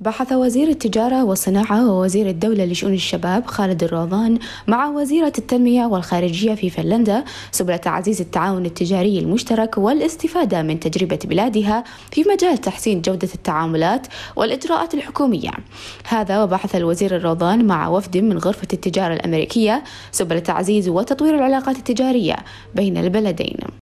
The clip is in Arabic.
بحث وزير التجارة والصناعة ووزير الدولة لشؤون الشباب خالد الروضان مع وزيرة التنمية والخارجية في فنلندا سبل تعزيز التعاون التجاري المشترك والاستفادة من تجربة بلادها في مجال تحسين جودة التعاملات والإجراءات الحكومية. هذا وبحث الوزير الروضان مع وفد من غرفة التجارة الأمريكية سبل تعزيز وتطوير العلاقات التجارية بين البلدين.